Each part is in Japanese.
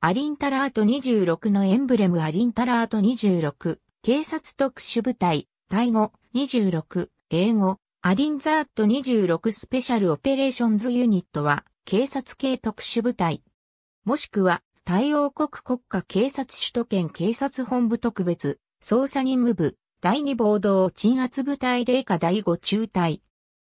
アリンタラート26のエンブレムアリンタラート26、警察特殊部隊、タイ語26、英語、アリンザート26スペシャルオペレーションズユニットは、警察系特殊部隊。もしくは、太陽国国家警察首都圏警察本部特別、捜査任務部、第2暴動鎮圧部隊霊下第5中隊。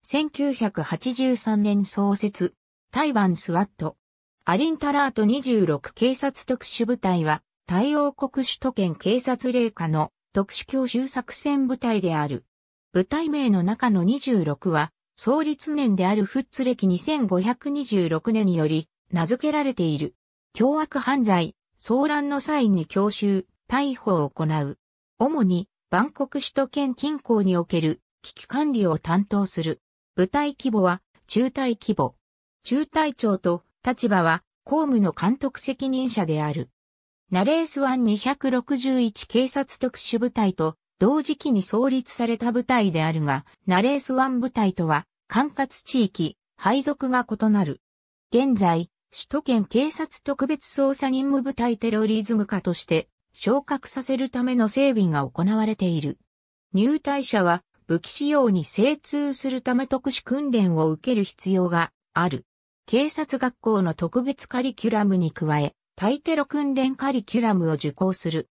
1983年創設、台湾スワット。アリンタラート26警察特殊部隊は、対応国首都圏警察令下の特殊教習作戦部隊である。部隊名の中の26は、創立年であるフッツ歴2526年により、名付けられている。凶悪犯罪、騒乱の際に教習、逮捕を行う。主に、バンコク首都圏近郊における危機管理を担当する。部隊規模は、中隊規模。中隊長と立場は公務の監督責任者である。ナレースワン261警察特殊部隊と同時期に創立された部隊であるが、ナレースワン部隊とは管轄地域、配属が異なる。現在、首都圏警察特別捜査任務部隊テロリズム課として昇格させるための整備が行われている。入隊者は武器使用に精通するため特殊訓練を受ける必要がある。警察学校の特別カリキュラムに加え、対テロ訓練カリキュラムを受講する。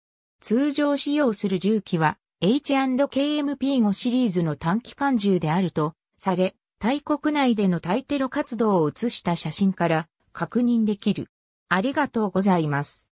通常使用する銃器は H&KMP5 シリーズの短期間銃であるとされ、大国内での対テロ活動を写した写真から確認できる。ありがとうございます。